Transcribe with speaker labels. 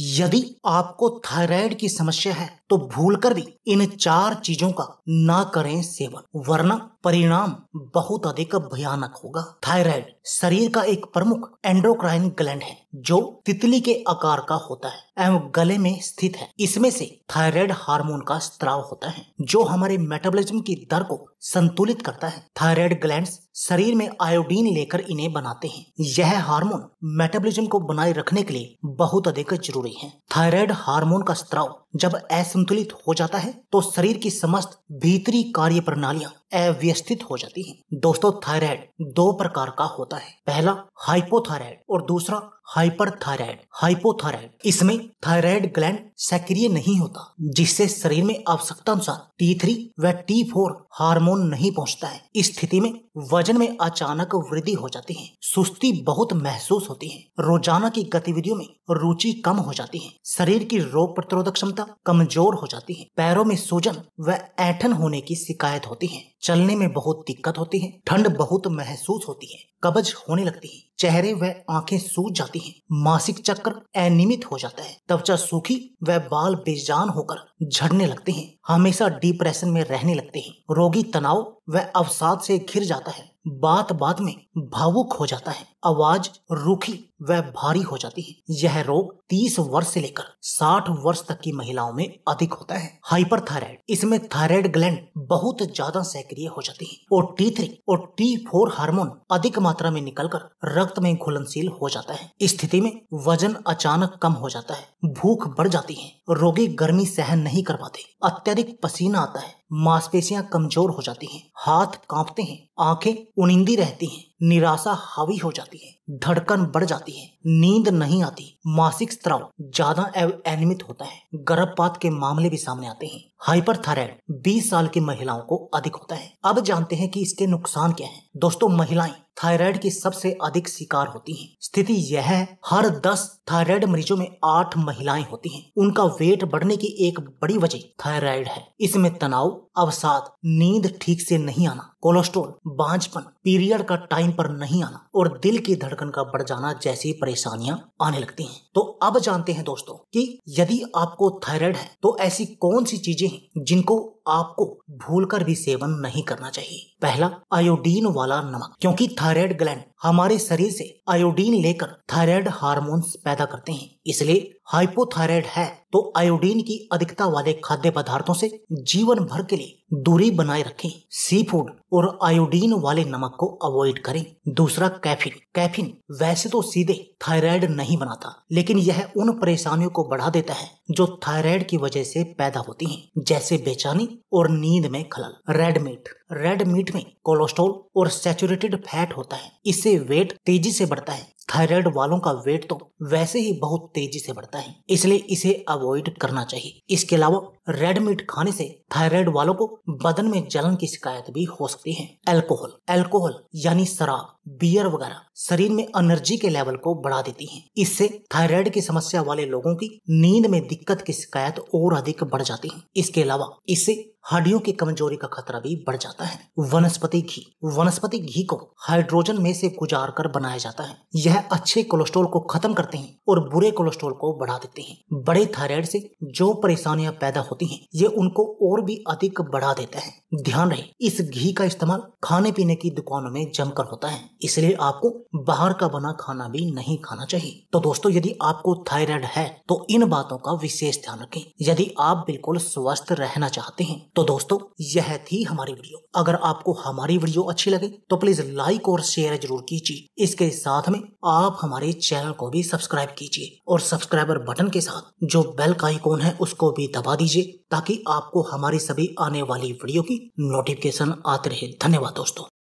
Speaker 1: यदि आपको थायराइड की समस्या है तो भूलकर भी इन चार चीजों का ना करें सेवन वरना परिणाम बहुत अधिक भयानक होगा थायराइड शरीर का एक प्रमुख एंड्रोक्राइन ग्लैंड है जो तितली के आकार का होता है एवं गले में स्थित है इसमें से थायराइड हार्मोन का स्त्राव होता है जो हमारे मेटाबॉलिज्म की दर को संतुलित करता है थायराइड ग्लैंड्स शरीर में आयोडीन लेकर इन्हें बनाते हैं यह हार्मोन मेटाबॉलिज्म को बनाए रखने के लिए बहुत अधिक जरूरी है थायराइड हार्मोन का स्त्राव जब एस संतुलित हो जाता है तो शरीर की समस्त भीतरी कार्य प्रणालियां अव्यस्थित हो जाती है दोस्तों थायराइड दो प्रकार का होता है पहला हाइपोथायराइड और दूसरा हाइपर थायराइड हाइपोथायराइड इसमें थायराइड ग्लैंड सक्रिय नहीं होता जिससे शरीर में आवश्यकता अनुसार टी थ्री व टी फोर हार्मोन नहीं पहुंचता है इस स्थिति में वजन में अचानक वृद्धि हो जाती है सुस्ती बहुत महसूस होती है रोजाना की गतिविधियों में रुचि कम हो जाती है शरीर की रोग प्रतिरोधक क्षमता कमजोर हो जाती है पैरों में सूजन व ऐठन होने की शिकायत होती है चलने में बहुत दिक्कत होती है ठंड बहुत महसूस होती है कब्ज होने लगती है चेहरे व आंखें सूज जाती हैं, मासिक चक्र अनियमित हो जाता है त्वचा सूखी व बाल बेजान होकर झड़ने लगते हैं हमेशा डिप्रेशन में रहने लगते हैं रोगी तनाव वह अवसाद से घिर जाता है बात बात में भावुक हो जाता है आवाज रूखी व भारी हो जाती है यह रोग 30 वर्ष से लेकर 60 वर्ष तक की महिलाओं में अधिक होता है हाइपर थायराइड इसमें थायराइड ग्लैंड बहुत ज्यादा सक्रिय हो जाती है और टी थ्री और टी फोर हार्मोन अधिक मात्रा में निकलकर रक्त में घुलनशील हो जाता है इस स्थिति में वजन अचानक कम हो जाता है भूख बढ़ जाती है रोगी गर्मी सहन नहीं कर पाते अत्यधिक पसीना आता है मांसपेशियां कमजोर हो जाती हैं हाथ कांपते हैं आंखें उनिंदी रहती हैं, निराशा हावी हो जाती है धड़कन बढ़ जाती है नींद नहीं आती मासिक स्त्राव ज्यादा अनियमित होता है गर्भपात के मामले भी सामने आते हैं हाइपर थायराइड बीस साल की महिलाओं को अधिक होता है अब जानते हैं कि इसके नुकसान क्या हैं। दोस्तों महिलाएं थायराइड की सबसे अधिक शिकार होती हैं। स्थिति यह है हर दस थायराइड मरीजों में आठ महिलाएं होती हैं। उनका वेट बढ़ने की एक बड़ी वजह थायराइड है इसमें तनाव अवसाद नींद ठीक से नहीं आना कोलेस्ट्रोल बांझपन पीरियड का टाइम पर नहीं आना और दिल की धड़कन का बढ़ जाना जैसी परेशानियां आने लगती हैं तो अब जानते हैं दोस्तों कि यदि आपको थायराइड है तो ऐसी कौन सी चीजें हैं जिनको आपको भूलकर भी सेवन नहीं करना चाहिए पहला आयोडीन वाला नमक क्योंकि थायराइड ग्लैंड हमारे शरीर से आयोडीन लेकर थायराइड हार्मोन्स पैदा करते हैं इसलिए हाइपोथायराइड है तो आयोडीन की अधिकता वाले खाद्य पदार्थों से जीवन भर के लिए दूरी बनाए रखें सी फूड और आयोडीन वाले नमक को अवॉइड करें दूसरा कैफीन कैफीन वैसे तो सीधे थायराइड नहीं बनाता लेकिन यह उन परेशानियों को बढ़ा देता है जो थायराइड की वजह से पैदा होती हैं, जैसे बेचैनी और नींद में खलल रेड मीट रेड मीट में कोलेस्ट्रॉल और सैचुरेटेड फैट होता है इससे वेट तेजी से बढ़ता है थायराइड वालों का वेट तो वैसे ही बहुत तेजी से बढ़ता है इसलिए इसे अवॉइड करना चाहिए इसके अलावा रेड मीट खाने से थायराइड वालों को बदन में जलन की शिकायत भी हो सकती है अल्कोहल अल्कोहल यानी शराब बियर वगैरह शरीर में एनर्जी के लेवल को बढ़ा देती हैं इससे थायराइड की समस्या वाले लोगों की नींद में दिक्कत की शिकायत और अधिक बढ़ जाती है इसके अलावा इससे हड्डियों की कमजोरी का खतरा भी बढ़ जाता है वनस्पति घी वनस्पति घी को हाइड्रोजन में से गुजार कर बनाया जाता है यह अच्छे कोलेस्ट्रोल को खत्म करते हैं और बुरे कोलेस्ट्रोल को बढ़ा देते हैं बड़े थायराइड से जो परेशानियां पैदा होती हैं ये उनको और भी अधिक बढ़ा देता है ध्यान रहे इस घी का इस्तेमाल खाने पीने की दुकानों में जमकर होता है इसलिए आपको बाहर का बना खाना भी नहीं खाना चाहिए तो दोस्तों यदि आपको थायराइड है तो इन बातों का विशेष ध्यान रखें यदि आप बिल्कुल स्वस्थ रहना चाहते हैं तो दोस्तों यह थी हमारी वीडियो अगर आपको हमारी वीडियो अच्छी लगे तो प्लीज लाइक और शेयर जरूर कीजिए इसके साथ में आप हमारे चैनल को भी सब्सक्राइब कीजिए और सब्सक्राइबर बटन के साथ जो बेल का आइकॉन है उसको भी दबा दीजिए ताकि आपको हमारी सभी आने वाली वीडियो की नोटिफिकेशन आते रहे धन्यवाद दोस्तों